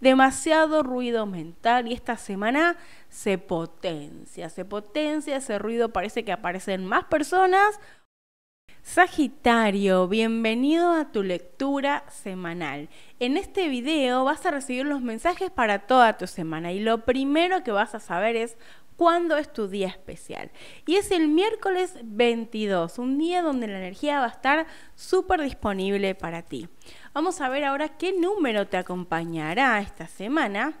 demasiado ruido mental y esta semana se potencia, se potencia ese ruido, parece que aparecen más personas. Sagitario, bienvenido a tu lectura semanal. En este video vas a recibir los mensajes para toda tu semana y lo primero que vas a saber es cuándo es tu día especial. Y es el miércoles 22, un día donde la energía va a estar súper disponible para ti. Vamos a ver ahora qué número te acompañará esta semana.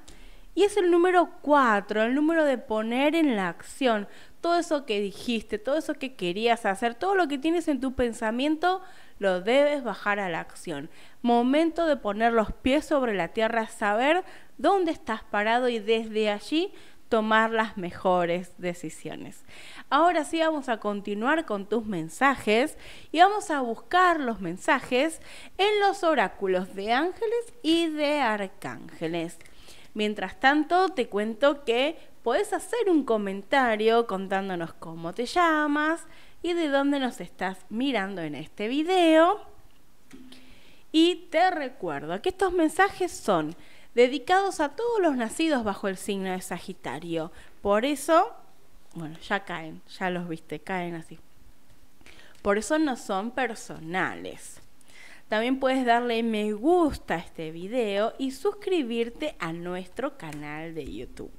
Y es el número 4, el número de poner en la acción todo eso que dijiste, todo eso que querías hacer, todo lo que tienes en tu pensamiento, lo debes bajar a la acción. Momento de poner los pies sobre la tierra, saber dónde estás parado y desde allí tomar las mejores decisiones. Ahora sí vamos a continuar con tus mensajes y vamos a buscar los mensajes en los oráculos de ángeles y de arcángeles. Mientras tanto, te cuento que puedes hacer un comentario contándonos cómo te llamas y de dónde nos estás mirando en este video. Y te recuerdo que estos mensajes son dedicados a todos los nacidos bajo el signo de Sagitario. Por eso, bueno, ya caen, ya los viste, caen así. Por eso no son personales. También puedes darle me gusta a este video y suscribirte a nuestro canal de YouTube.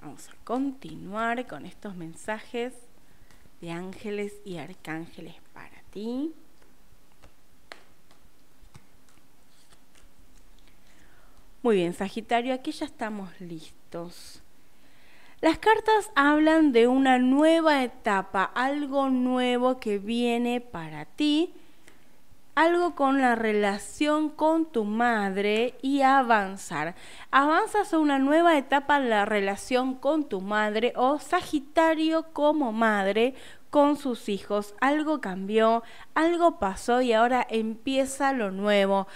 Vamos a continuar con estos mensajes de ángeles y arcángeles para ti. Muy bien, Sagitario, aquí ya estamos listos. Las cartas hablan de una nueva etapa, algo nuevo que viene para ti, algo con la relación con tu madre y avanzar. Avanzas a una nueva etapa en la relación con tu madre o Sagitario como madre con sus hijos. Algo cambió, algo pasó y ahora empieza lo nuevo.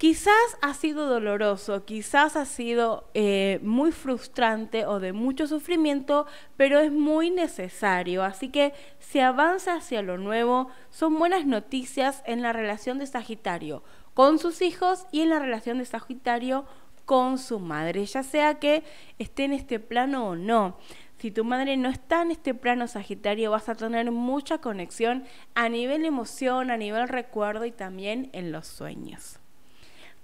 Quizás ha sido doloroso, quizás ha sido eh, muy frustrante o de mucho sufrimiento, pero es muy necesario. Así que se avanza hacia lo nuevo. Son buenas noticias en la relación de Sagitario con sus hijos y en la relación de Sagitario con su madre, ya sea que esté en este plano o no. Si tu madre no está en este plano Sagitario, vas a tener mucha conexión a nivel emoción, a nivel recuerdo y también en los sueños.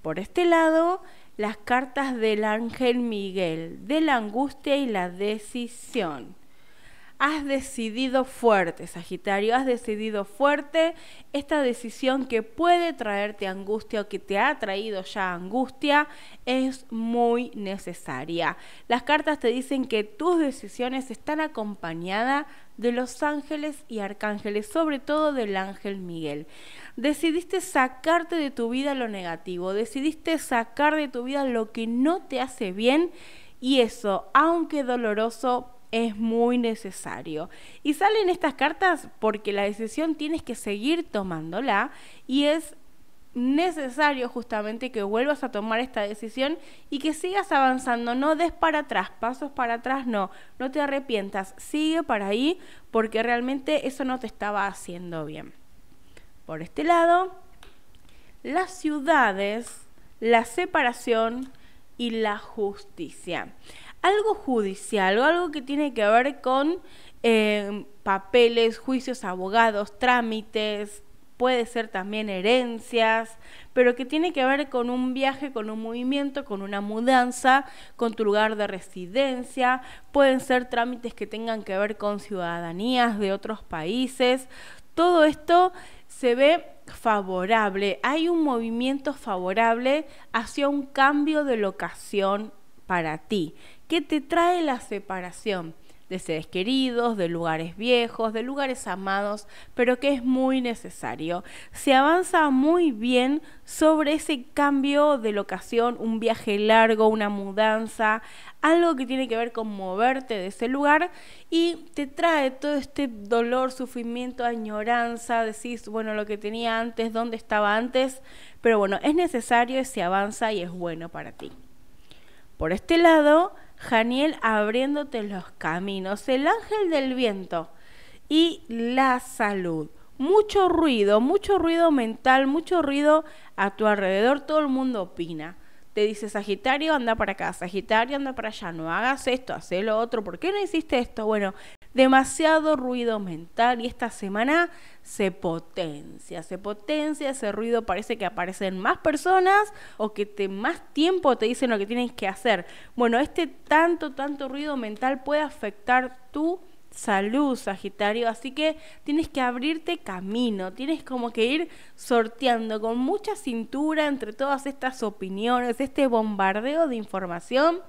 Por este lado, las cartas del ángel Miguel, de la angustia y la decisión. Has decidido fuerte, Sagitario, has decidido fuerte esta decisión que puede traerte angustia o que te ha traído ya angustia es muy necesaria. Las cartas te dicen que tus decisiones están acompañadas de los ángeles y arcángeles, sobre todo del ángel Miguel. Decidiste sacarte de tu vida lo negativo, decidiste sacar de tu vida lo que no te hace bien y eso, aunque doloroso, es muy necesario. Y salen estas cartas porque la decisión tienes que seguir tomándola y es necesario justamente que vuelvas a tomar esta decisión y que sigas avanzando, no des para atrás, pasos para atrás, no, no te arrepientas, sigue para ahí porque realmente eso no te estaba haciendo bien. Por este lado, las ciudades, la separación y la justicia algo judicial o algo que tiene que ver con em, papeles, juicios, abogados, trámites, puede ser también herencias, pero que tiene que ver con un viaje, con un movimiento, con una mudanza, con tu lugar de residencia, pueden ser trámites que tengan que ver con ciudadanías de otros países. Todo esto se ve favorable, hay un movimiento favorable hacia un cambio de locación para ti. que te trae la separación? de seres queridos, de lugares viejos, de lugares amados, pero que es muy necesario. Se avanza muy bien sobre ese cambio de locación, un viaje largo, una mudanza, algo que tiene que ver con moverte de ese lugar y te trae todo este dolor, sufrimiento, añoranza, decís, bueno, lo que tenía antes, dónde estaba antes, pero bueno, es necesario, se avanza y es bueno para ti. Por este lado, Janiel abriéndote los caminos, el ángel del viento y la salud. Mucho ruido, mucho ruido mental, mucho ruido a tu alrededor, todo el mundo opina. Te dice Sagitario, anda para acá, Sagitario, anda para allá, no hagas esto, haz lo otro, ¿por qué no hiciste esto? Bueno, demasiado ruido mental y esta semana se potencia, se potencia ese ruido, parece que aparecen más personas o que te, más tiempo te dicen lo que tienes que hacer. Bueno, este tanto, tanto ruido mental puede afectar tu salud, Sagitario. Así que tienes que abrirte camino, tienes como que ir sorteando con mucha cintura entre todas estas opiniones, este bombardeo de información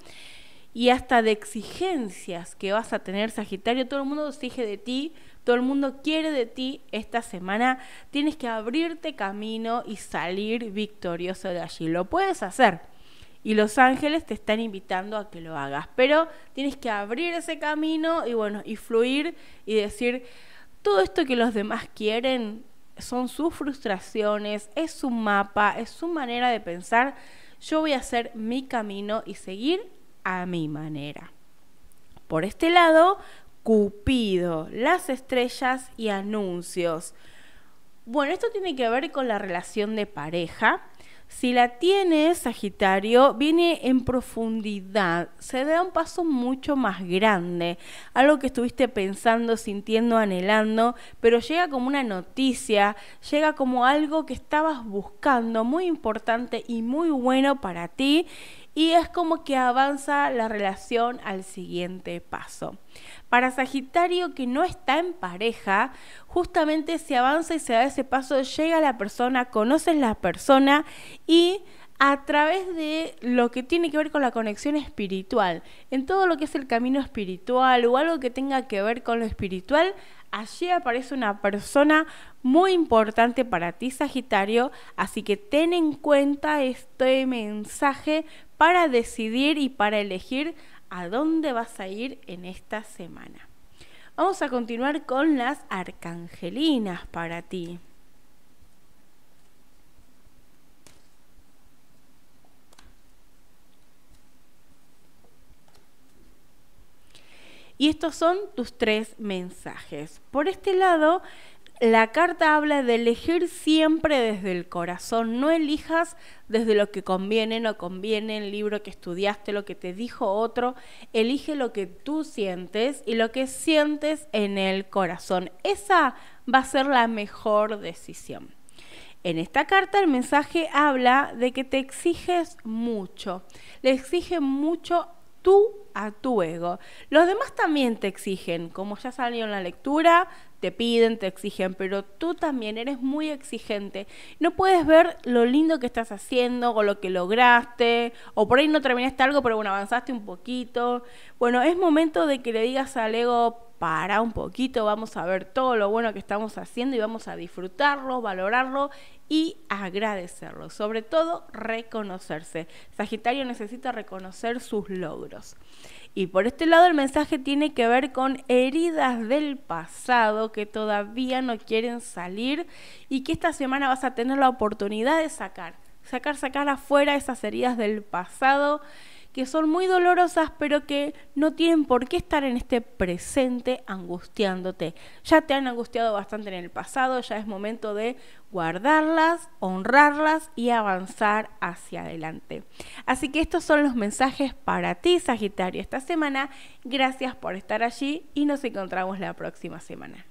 y hasta de exigencias que vas a tener, Sagitario. Todo el mundo exige de ti, todo el mundo quiere de ti esta semana. Tienes que abrirte camino y salir victorioso de allí. Lo puedes hacer. Y los ángeles te están invitando a que lo hagas. Pero tienes que abrir ese camino y bueno, y fluir y decir, todo esto que los demás quieren son sus frustraciones, es su mapa, es su manera de pensar. Yo voy a hacer mi camino y seguir a mi manera. Por este lado, Cupido, las estrellas y anuncios. Bueno, esto tiene que ver con la relación de pareja. Si la tienes, Sagitario, viene en profundidad, se da un paso mucho más grande, algo que estuviste pensando, sintiendo, anhelando, pero llega como una noticia, llega como algo que estabas buscando, muy importante y muy bueno para ti, y es como que avanza la relación al siguiente paso. Para Sagitario que no está en pareja, justamente se avanza y se da ese paso, llega la persona, conoces la persona y a través de lo que tiene que ver con la conexión espiritual. En todo lo que es el camino espiritual o algo que tenga que ver con lo espiritual, allí aparece una persona muy importante para ti, Sagitario, así que ten en cuenta este mensaje para decidir y para elegir a dónde vas a ir en esta semana. Vamos a continuar con las arcangelinas para ti. Y estos son tus tres mensajes. Por este lado, la carta habla de elegir siempre desde el corazón, no elijas desde lo que conviene, no conviene, el libro que estudiaste, lo que te dijo otro, elige lo que tú sientes y lo que sientes en el corazón. Esa va a ser la mejor decisión. En esta carta el mensaje habla de que te exiges mucho, le exige mucho tú a tu ego. Los demás también te exigen, como ya salió en la lectura, te piden, te exigen, pero tú también eres muy exigente. No puedes ver lo lindo que estás haciendo o lo que lograste, o por ahí no terminaste algo, pero bueno, avanzaste un poquito. Bueno, es momento de que le digas al ego, para un poquito, vamos a ver todo lo bueno que estamos haciendo y vamos a disfrutarlo, valorarlo y agradecerlo. Sobre todo, reconocerse. Sagitario necesita reconocer sus logros. Y por este lado, el mensaje tiene que ver con heridas del pasado que todavía no quieren salir y que esta semana vas a tener la oportunidad de sacar. Sacar, sacar afuera esas heridas del pasado que son muy dolorosas, pero que no tienen por qué estar en este presente angustiándote. Ya te han angustiado bastante en el pasado, ya es momento de guardarlas, honrarlas y avanzar hacia adelante. Así que estos son los mensajes para ti, Sagitario, esta semana. Gracias por estar allí y nos encontramos la próxima semana.